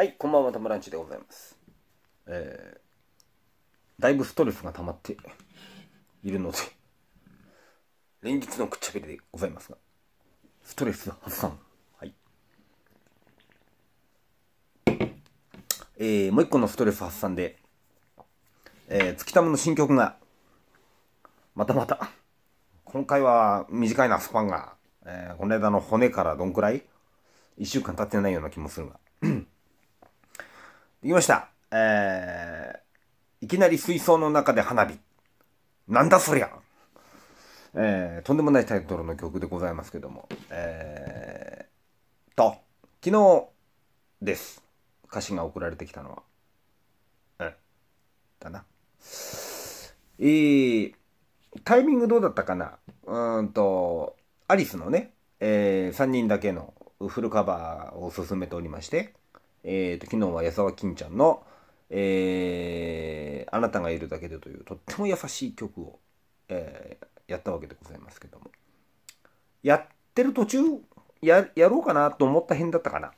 はい、こんばんは、たまランチでございます。えー、だいぶストレスが溜まっているので、連日のくっちゃべりでございますが、ストレス発散。はい。えー、もう一個のストレス発散で、えー、月たむの新曲が、またまた、今回は短いな、スパンが、えー、この間の骨からどんくらい ?1 週間経ってないような気もするが。できました。えー、いきなり水槽の中で花火。なんだそりゃえー、とんでもないタイトルの曲でございますけども。えー、と、昨日です。歌詞が送られてきたのは。うん。だな。えー、タイミングどうだったかなうんと、アリスのね、えー、3人だけのフルカバーを進めておりまして、えーと、昨日は矢沢金ちゃんの、えー、あなたがいるだけで」というとっても優しい曲を、えー、やったわけでございますけどもやってる途中ややろうかなと思った辺だったかな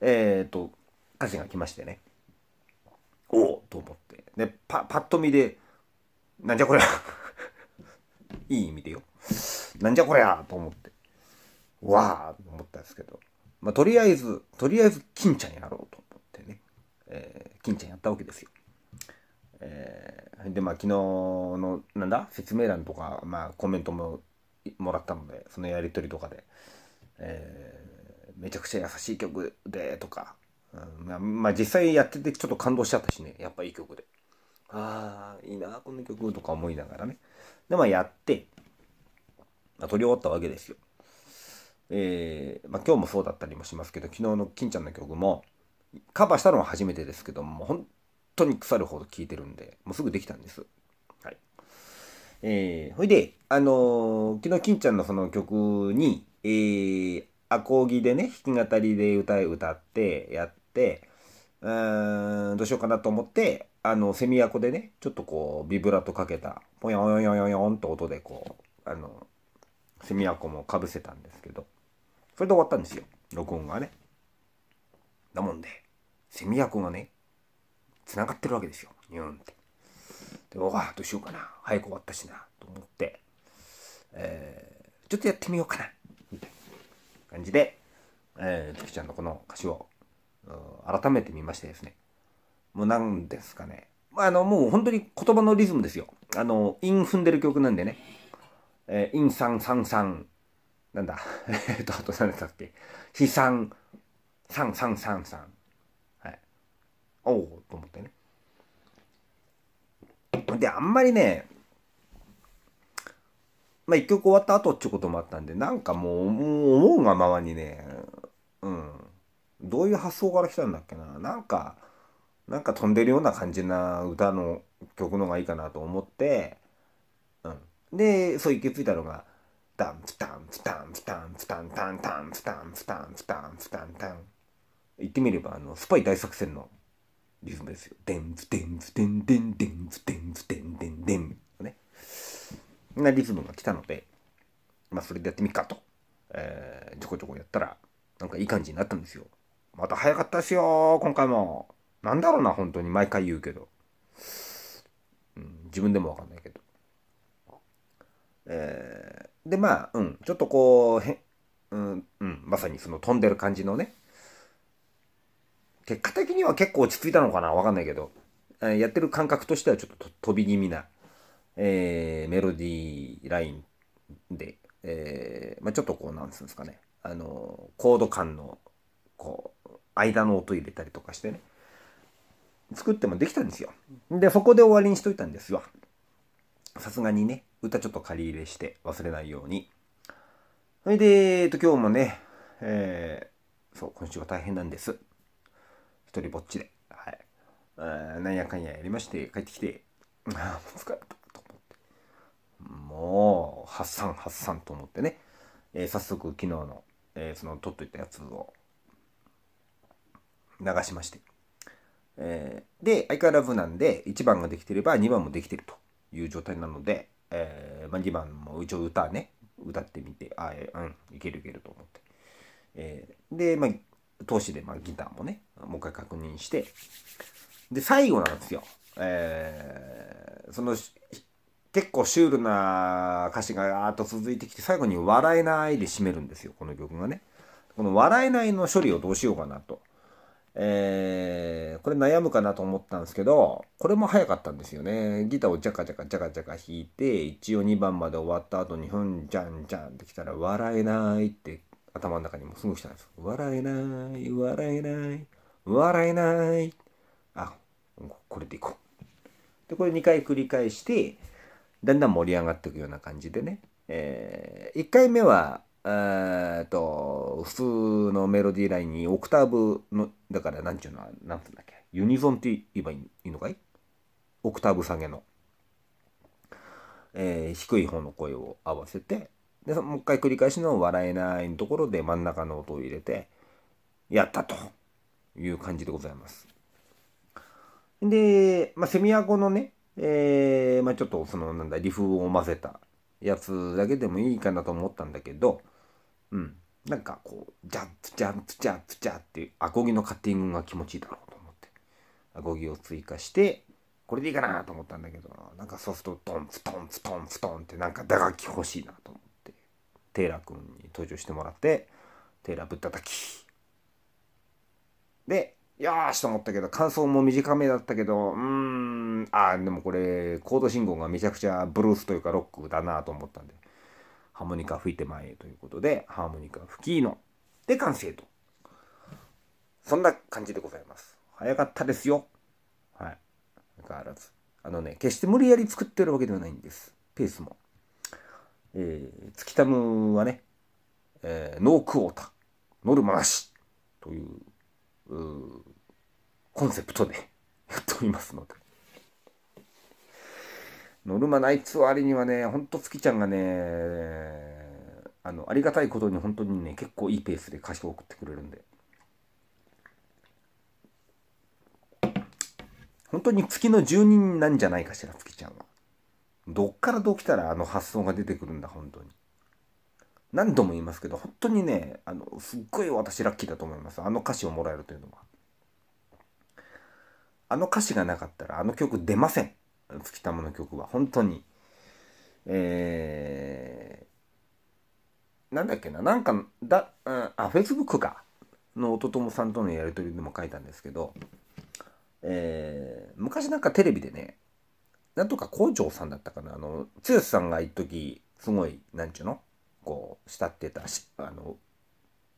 えっ、ー、と歌詞が来ましてねおおと思ってでパパッと見で「なんじゃこりゃ いい意味でよなんじゃこりゃと思ってわあと思ったんですけどまあ、とりあえず、とりあえず、金ちゃんやろうと思ってね、えー、金ちゃんやったわけですよ。えー、で、まあ、昨日の、なんだ、説明欄とか、まあ、コメントももらったので、そのやり取りとかで、えー、めちゃくちゃ優しい曲で、とか、うんまあ、まあ、実際やっててちょっと感動しちゃったしね、やっぱいい曲で。ああ、いいな、この曲とか思いながらね。で、まあ、やって、まあ、撮り終わったわけですよ。えー、まあ、今日もそうだったりもしますけど昨日の金ちゃんの曲もカバーしたのは初めてですけども本当に腐るほど聴いてるんでもうすぐできたんです。はいえー、ほいで、あのー、昨日金ちゃんのその曲に、えー、アコギでね弾き語りで歌歌ってやってうーんどうしようかなと思ってあのセミアコでねちょっとこうビブラとかけたポヨンヨンヨンヨンと音でこうあのセミアコもかぶせたんですけどそれで終わったんですよ録音がねだもんでセミ役がねつながってるわけですよニューンってでおわどうしようかな早く終わったしなと思って、えー、ちょっとやってみようかなみたいな感じで、えー、月ちゃんのこの歌詞を改めて見ましてですねもう何ですかねまあ、あの、もう本当に言葉のリズムですよ。あの、ン踏んでる曲なんでね。えー、ン三三三、なんだ、えっと、あと何だっけ、悲惨、三三三三。はい。おおと思ってね。で、あんまりね、まあ一曲終わった後ってこともあったんで、なんかもう思うがままにね、うん。どういう発想から来たんだっけな。なんか、なんか飛んでるような感じな歌の曲のがいいかなと思って、うん。で、そう行き着いたのが、タンプタンプタンプタンプタンタンタンプタンプタンプタンプタンタン言ってみればあのスパイ大作戦のリズムですよ。でんぷデんぷデんでんでんぷデんぷデんでんでんね。なリズムが来たのでまあそれでやってみっかと、えー、ちょこちょこやったらなんかいい感じになったんですよ。また早かったっすよ今回も。なんだろうな本当に毎回言うけど。うん、自分でもわかんないけど。えーで、まあ、うん、ちょっとこう、へうん、うん、まさにその飛んでる感じのね、結果的には結構落ち着いたのかなわかんないけど、えやってる感覚としてはちょっと飛び気味な、えー、メロディーラインで、えー、まあ、ちょっとこう、なんつうんですかね、あの、コード感の、こう、間の音入れたりとかしてね、作ってもできたんですよ。で、そこで終わりにしといたんですよ。さすがにね、歌ちょっと借り入れして忘れないように。それで、えっと、今日もね、えー、そう、今週は大変なんです。一人ぼっちで。はい。なんやかんややりまして、帰ってきて、ああ、疲れたと思って。もう、発散、発散と思ってね、えー、早速昨日の、えー、その撮っといたやつを流しまして。えー、で、相変わらずなんで、1番ができてれば2番もできてると。いう状態なので、えーまあ、2番も一応歌ね歌ってみてあうんいけるいけると思って、えー、で、まあ、投資で、まあ、ギターもねもう一回確認してで最後なんですよ、えー、その結構シュールな歌詞がーっと続いてきて最後に「笑えない」で締めるんですよこの曲がねこの「笑えない」の処理をどうしようかなとえー、これ悩むかなと思ったんですけど、これも早かったんですよね。ギターをジャカジャカジャカジャカ弾いて、一応2番まで終わった後に、ふんじゃんじゃんってきたら、笑えないって頭の中にもすぐ来たんです。笑えない、笑えない、笑えない。あ、これでいこう。で、これ2回繰り返して、だんだん盛り上がっていくような感じでね。えー、1回目はえっと、普通のメロディーラインにオクターブの、だからなんちゅうのは、なんつうんだっけ、ユニゾンって言えばいいのかいオクターブ下げの、えー、低い方の声を合わせて、で、もう一回繰り返しの笑えないところで真ん中の音を入れて、やったという感じでございます。で、まあ、セミアコのね、えー、まあ、ちょっとその、なんだ、リフを混ぜたやつだけでもいいかなと思ったんだけど、うん、なんかこうジャンプジャンプジャンプジャンっていうアコギのカッティングが気持ちいいだろうと思ってアコギを追加してこれでいいかなと思ったんだけどなんかそうするとトンツトンツトンツトンってなんか打楽器欲しいなと思ってテイラー君に登場してもらってテイラーぶったたきでよしと思ったけど感想も短めだったけどうーんあでもこれコード進行がめちゃくちゃブルースというかロックだなと思ったんで。ハーモニカ吹いて前へということで、ハーモニカ吹きの。で、完成と。そんな感じでございます。早かったですよ。はい。相変わらず。あのね、決して無理やり作ってるわけではないんです。ペースも。えー、月タムはね、えー、ノークオータ、ノルマなしという、うコンセプトでやっておりますので。ノルマないつわりにはね、ほんと月ちゃんがね、あの、ありがたいことに本当にね、結構いいペースで歌詞を送ってくれるんで。本当に月の住人なんじゃないかしら、月ちゃんは。どっからどう来たらあの発想が出てくるんだ、本当に。何度も言いますけど、本当にね、あの、すっごい私ラッキーだと思います。あの歌詞をもらえるというのは。あの歌詞がなかったらあの曲出ません。月玉の曲は本当にえー、なんだっけななんかだ、うん、あフェイスブックかの音友もさんとのやり取りでも書いたんですけど、えー、昔なんかテレビでねなんとか校長さんだったかなあの剛さんが一時すごいなんちゅうのこう慕ってたあの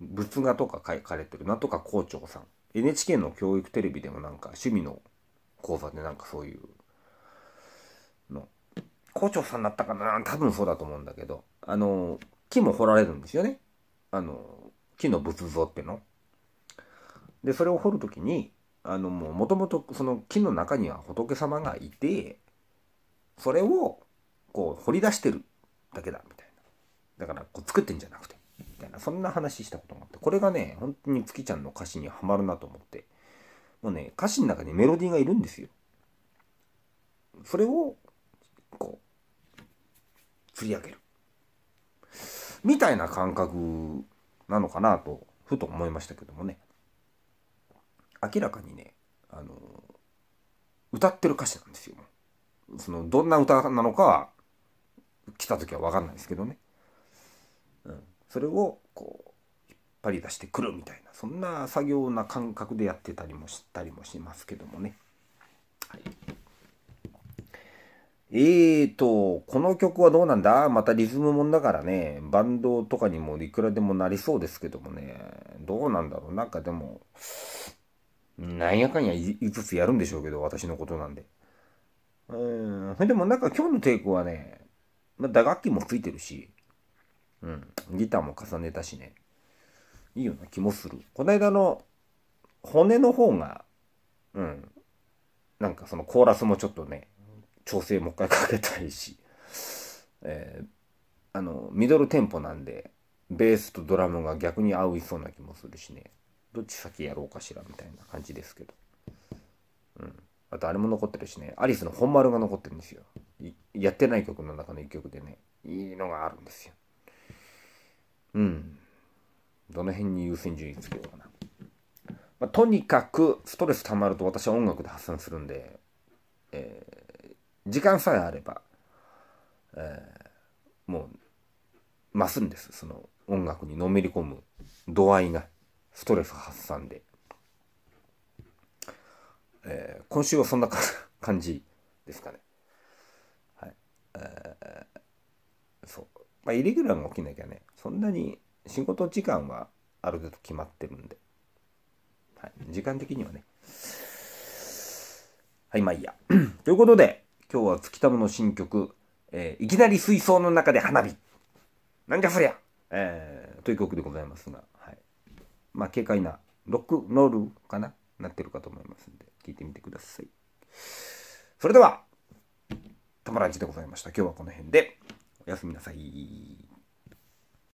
仏画とか書かれてるなんとか校長さん NHK の教育テレビでもなんか趣味の講座でなんかそういうの校長さんだったかな多分そうだと思うんだけどあの木も彫られるんですよねあの木の仏像っての。でそれを彫る時にあのもともとその木の中には仏様がいてそれをこう掘り出してるだけだみたいなだからこう作ってんじゃなくてみたいなそんな話したことがあってこれがね本当に月ちゃんの歌詞にはまるなと思ってもうね歌詞の中にメロディーがいるんですよそれをり上げるみたいな感覚なのかなとふと思いましたけどもね明らかにねあの歌ってる歌詞なんですよそのどんな歌なのかは来た時は分かんないですけどね、うん、それをこう引っ張り出してくるみたいなそんな作業な感覚でやってたりもしたりもしますけどもね。はいえーと、この曲はどうなんだまたリズムもんだからね、バンドとかにもいくらでもなりそうですけどもね、どうなんだろうなんかでも、なんやかんやいくつやるんでしょうけど、私のことなんで。うん、でもなんか今日のテイクはね、まあ、打楽器もついてるし、うん、ギターも重ねたしね、いいような気もする。こないだの骨の方が、うん、なんかそのコーラスもちょっとね、調整もう一回かけたいし、えー、あのミドルテンポなんでベースとドラムが逆に合いそうな気もするしねどっち先やろうかしらみたいな感じですけど、うん、あとあれも残ってるしねアリスの本丸が残ってるんですよやってない曲の中の1曲でねいいのがあるんですようんどの辺に優先順位つけようかな、まあ、とにかくストレス溜まると私は音楽で発散するんでえー時間さえあれば、えー、もう増すんですその音楽にのめり込む度合いがストレス発散で、えー、今週はそんな感じですかねはい、えー、そうまあイレギュラーが起きなきゃねそんなに仕事時間はある程度決まってるんで、はい、時間的にはねはいまあいいやということで今日は月玉の新曲、えー、いきなり水槽の中で花火。なんじゃそりゃ、えー、という曲でございますが、はい。まあ、軽快なロックノールかななってるかと思いますんで、聴いてみてください。それでは、たまらんでございました。今日はこの辺で、おやすみなさい。